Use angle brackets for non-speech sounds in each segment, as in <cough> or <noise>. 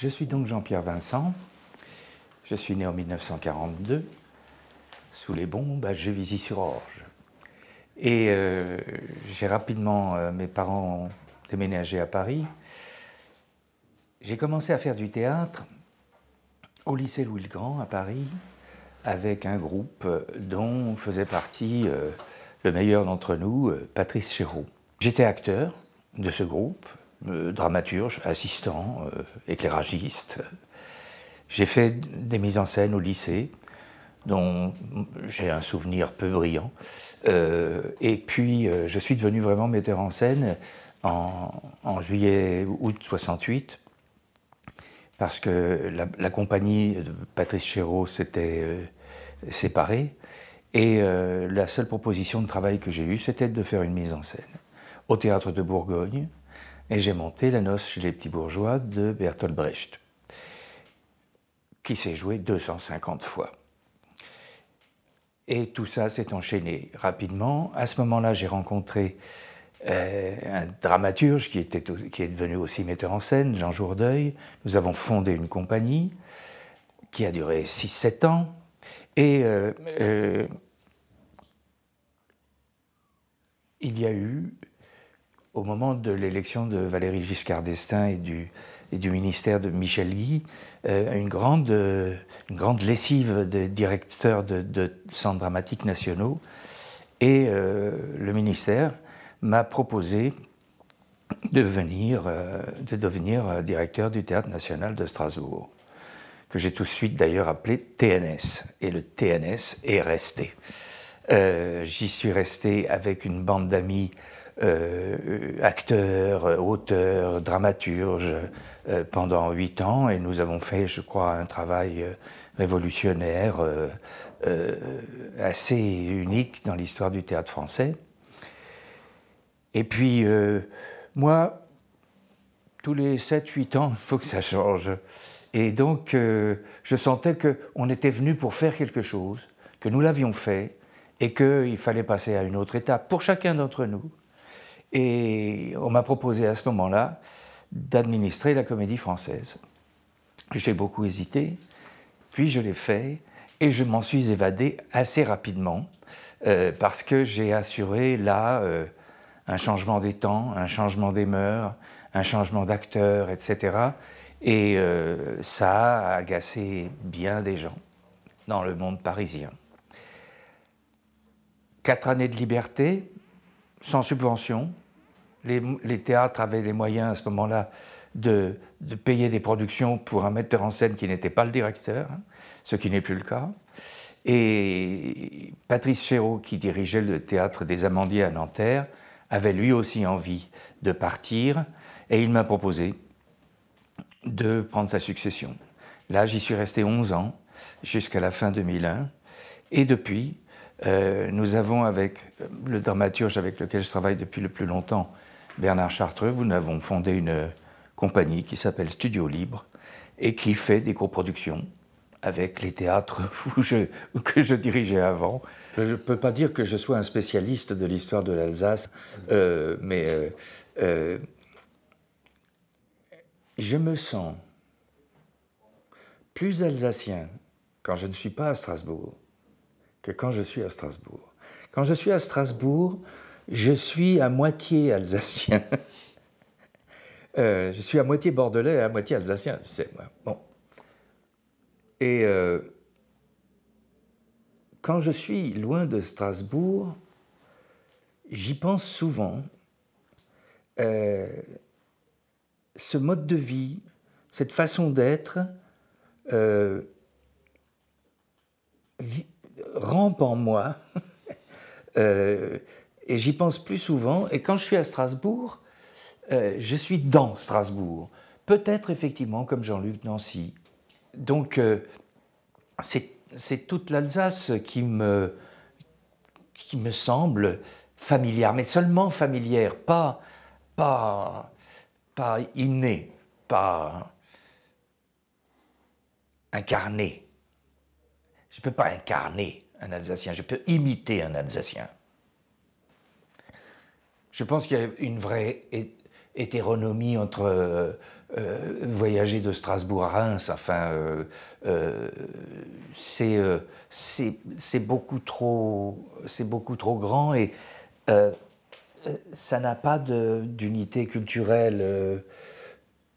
Je suis donc Jean-Pierre Vincent. Je suis né en 1942 sous les bombes à jevisy sur orge Et euh, j'ai rapidement, euh, mes parents ont déménagé à Paris. J'ai commencé à faire du théâtre au lycée Louis-le-Grand à Paris avec un groupe euh, dont faisait partie le meilleur d'entre nous, Patrice Chéreau. J'étais acteur de ce groupe euh, dramaturge, assistant, euh, éclairagiste. J'ai fait des mises en scène au lycée, dont j'ai un souvenir peu brillant. Euh, et puis, je suis devenu vraiment metteur en scène en, juillet-août 68, parce que la, compagnie de Patrice Chéreau s'était séparée. Et la seule proposition de travail que j'ai eue, c'était de faire une mise en scène au théâtre de Bourgogne, et j'ai monté La noce chez les petits bourgeois de Bertolt Brecht, qui s'est joué 250 fois. Et tout ça s'est enchaîné rapidement. À ce moment-là, j'ai rencontré euh, un dramaturge qui, était, qui est devenu aussi metteur en scène, Jean Jourdeuil. Nous avons fondé une compagnie qui a duré 6-7 ans. Et euh, euh, il y a eu au moment de l'élection de Valérie Giscard d'Estaing et du, du ministère de Michel Guy, euh, une, grande, euh, grande lessive de directeurs de, centres dramatiques nationaux. Et euh, le ministère m'a proposé de, venir, de devenir directeur du Théâtre national de Strasbourg, que j'ai tout de suite d'ailleurs appelé TNS. Et le TNS est resté. J'y suis resté avec une bande d'amis euh, acteur, auteur, dramaturge euh, pendant huit ans et nous avons fait, je crois, un travail euh, révolutionnaire assez unique dans l'histoire du théâtre français. Et puis, moi, tous les 7-8 ans, il faut que ça change. Et donc, je sentais qu'on était venu pour faire quelque chose, que nous l'avions fait, et qu'il fallait passer à une autre étape pour chacun d'entre nous. Et on m'a proposé à ce moment-là d'administrer la comédie française. J'ai beaucoup hésité, puis je l'ai fait, et je m'en suis évadé assez rapidement, euh, parce que j'ai assuré là euh, un changement des temps, un changement des mœurs, un changement d'acteur, etc. Et euh, ça a agacé bien des gens dans le monde parisien. Quatre années de liberté, sans subvention. Les, théâtres avaient les moyens à ce moment-là de, payer des productions pour un metteur en scène qui n'était pas le directeur, hein, ce qui n'est plus le cas. Et Patrice Chéreau, qui dirigeait le théâtre des Amandiers à Nanterre, avait lui aussi envie de partir et il m'a proposé de prendre sa succession. Là, j'y suis resté 11 ans jusqu'à la fin 2001 et depuis, euh, nous avons avec euh, le dramaturge avec lequel je travaille depuis le plus longtemps, Bernard Chartreux, nous avons fondé une euh, compagnie qui s'appelle Studio Libre et qui fait des coproductions avec les théâtres <laughs> que je dirigeais avant. Je ne peux pas dire que je sois un spécialiste de l'histoire de l'Alsace, mais je me sens plus alsacien quand je ne suis pas à Strasbourg que quand je suis à Strasbourg. Quand je suis à Strasbourg, je suis à moitié alsacien. <laughs> Euh, je suis à moitié bordelais et à moitié alsacien, tu sais, Bon. Et euh, quand je suis loin de Strasbourg, j'y pense souvent. Euh, ce mode de vie, cette façon d'être, rampe en moi. <laughs> Euh, et j'y pense plus souvent. Et quand je suis à Strasbourg, euh, je suis dans Strasbourg. Peut-être effectivement comme Jean-Luc Nancy. Donc euh, c'est toute l'Alsace qui me, qui me semble familière, mais seulement familière, pas, pas, pas innée, pas incarnée. Je ne peux pas incarner un Alsacien, je peux imiter un Alsacien. Je pense qu'il y a une vraie hétéronomie entre euh, euh, voyager de Strasbourg à Reims. Enfin, euh, c'est beaucoup, trop, beaucoup trop grand et ça n'a pas d'unité culturelle.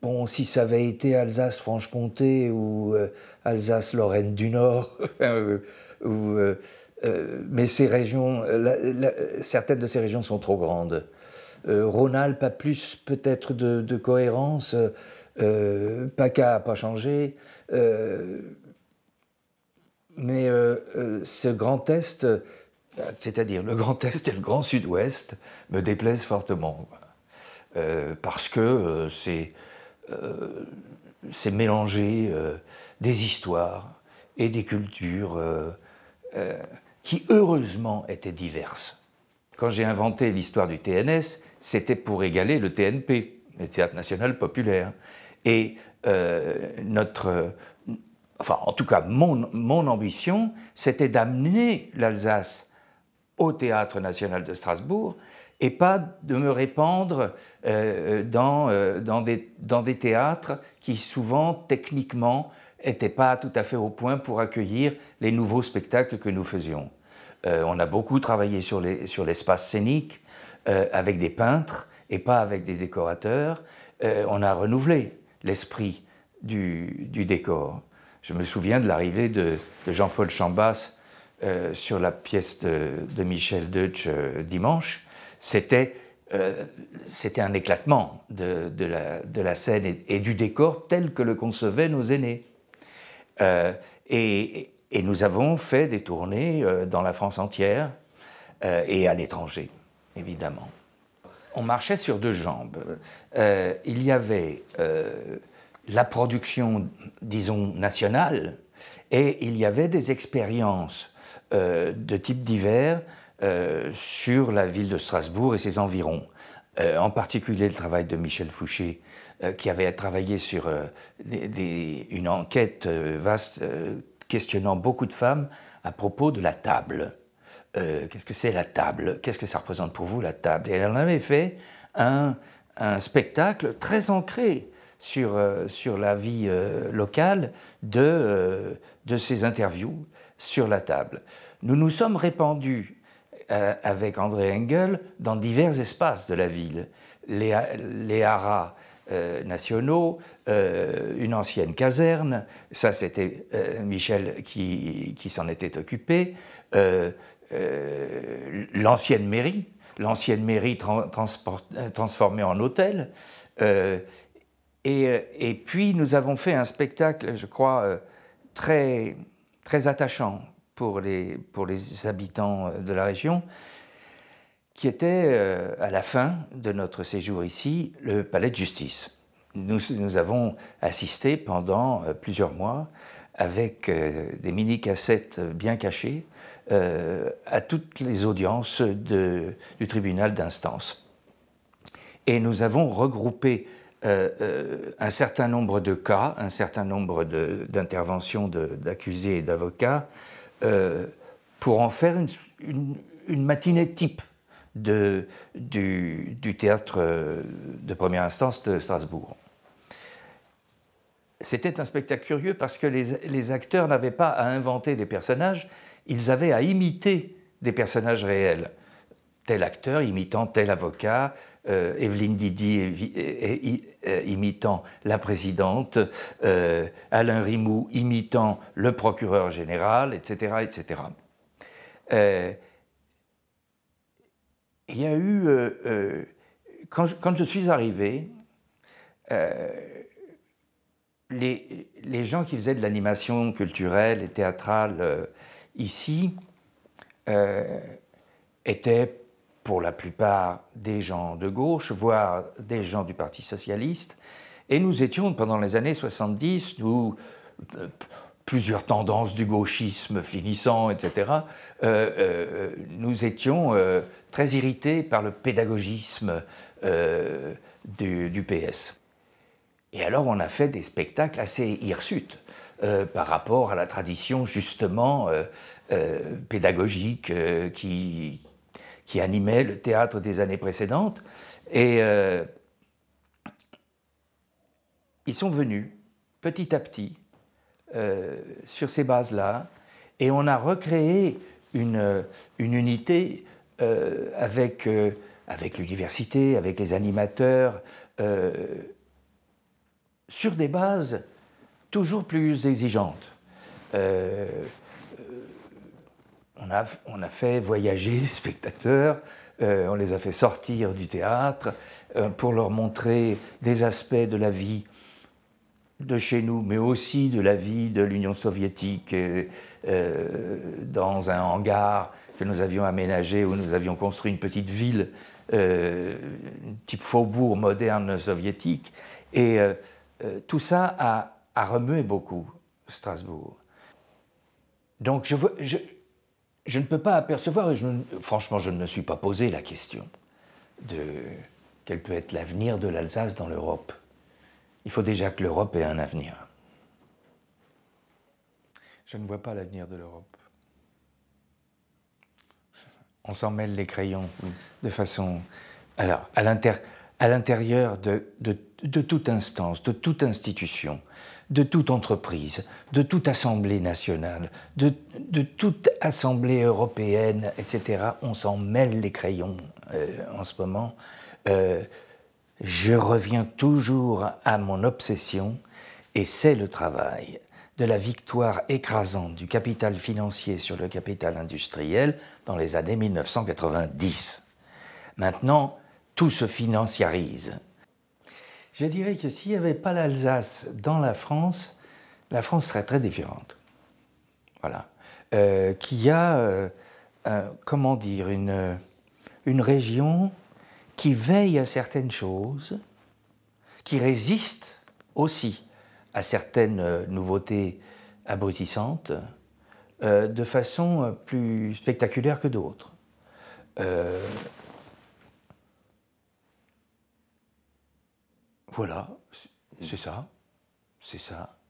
Bon, si ça avait été Alsace-Franche-Comté ou euh, Alsace-Lorraine du Nord, <laughs> euh, euh, mais ces régions, certaines de ces régions sont trop grandes. Rhône-Alpes a plus peut-être de, cohérence. PACA n'a pas changé. mais ce Grand Est c'est-à-dire le Grand Est et le Grand Sud-Ouest, me déplaisent fortement. parce que c'est euh, c'est mélanger euh, des histoires et des cultures euh, qui, heureusement, étaient diverses. Quand j'ai inventé l'histoire du TNS, c'était pour égaler le TNP, le Théâtre National Populaire. Et notre. Enfin, en tout cas, mon ambition, c'était d'amener l'Alsace au Théâtre National de Strasbourg et pas de me répandre euh, dans, euh, dans, des, dans, des, théâtres qui souvent, techniquement, n'étaient pas tout à fait au point pour accueillir les nouveaux spectacles que nous faisions. Euh, on a beaucoup travaillé sur l'espace les, sur scénique, avec des peintres et pas avec des décorateurs. on a renouvelé l'esprit du, du, décor. Je me souviens de l'arrivée de, Jean-Paul Chambas sur la pièce de, de Michel Deutsch dimanche euh, c'était un éclatement de, la, scène et, du décor tel que le concevaient nos aînés. Euh, et, nous avons fait des tournées euh, dans la France entière et à l'étranger, évidemment. On marchait sur deux jambes. il y avait la production, disons, nationale, et il y avait des expériences de type divers euh, sur la ville de Strasbourg et ses environs. Euh, en particulier le travail de Michel Fouché, euh, qui avait travaillé sur une enquête vaste questionnant beaucoup de femmes à propos de la table. qu'est-ce que c'est la table Qu'est-ce que ça représente pour vous la table Et elle en avait fait un, spectacle très ancré sur, sur la vie locale de, de ces interviews sur la table. Nous nous sommes répandus euh, avec André Engel dans divers espaces de la ville. Les, les haras euh, nationaux, euh, une ancienne caserne, ça c'était Michel qui, qui s'en était occupé, l'ancienne mairie, l'ancienne mairie transformée en hôtel. Et, et, puis nous avons fait un spectacle, je crois, très, très attachant pour les, pour les habitants euh, de la région, qui était, euh, à la fin de notre séjour ici, le palais de justice. Nous, avons assisté pendant euh, plusieurs mois, avec des mini-cassettes bien cachées, à toutes les audiences du tribunal d'instance. Et nous avons regroupé un certain nombre de cas, un certain nombre d'interventions d'accusés et d'avocats, pour en faire une, matinée type du, théâtre euh, de première instance de Strasbourg. C'était un spectacle curieux parce que les acteurs n'avaient pas à inventer des personnages, ils avaient à imiter des personnages réels tel acteur imitant tel avocat, euh, Evelyne Didi imitant la présidente, euh, Alain Rimoux imitant le procureur général, etc. etc. Euh, il y a eu, quand je, suis arrivé, les, les, gens qui faisaient de l'animation culturelle et théâtrale ici étaient pour la plupart des gens de gauche, voire des gens du Parti socialiste. Et nous étions, pendant les années 70, nous, euh, plusieurs tendances du gauchisme finissant, etc., euh, euh, nous étions très irrités par le pédagogisme du, du, PS. Et alors on a fait des spectacles assez hirsutes par rapport à la tradition justement pédagogique qui, qui animait le théâtre des années précédentes. Et euh, ils sont venus petit à petit euh, sur ces bases-là, et on a recréé une, une unité euh, avec, avec l'université, avec les animateurs, sur des bases toujours plus exigeantes on a, fait voyager les spectateurs, euh, on les a fait sortir du théâtre euh, pour leur montrer des aspects de la vie de chez nous, mais aussi de la vie de l'Union soviétique euh, dans un hangar que nous avions aménagé, où nous avions construit une petite ville type faubourg moderne soviétique. Et tout ça a, remué beaucoup Strasbourg. Donc je, je je ne peux pas apercevoir, et franchement, je ne me suis pas posé la question de quel peut être l'avenir de l'Alsace dans l'Europe. Il faut déjà que l'Europe ait un avenir. Je ne vois pas l'avenir de l'Europe. On s'en mêle les crayons de façon. Alors, à l'intérieur de toute instance, de toute institution, de toute entreprise, de toute assemblée nationale, de, toute assemblée européenne, etc. On s'en mêle les crayons euh, en ce moment. Euh, je reviens toujours à mon obsession, et c'est le travail de la victoire écrasante du capital financier sur le capital industriel dans les années 1990. Maintenant, tout se financiarise. Je dirais que s'il n'y avait pas l'Alsace dans la France, la France serait très différente. Voilà. Euh, y a, euh, comment dire, une, une région qui veille à certaines choses, qui résiste aussi à certaines euh, nouveautés abrutissantes, euh, de façon plus spectaculaire que d'autres. Voilà, mm. c'est ça. C'est ça.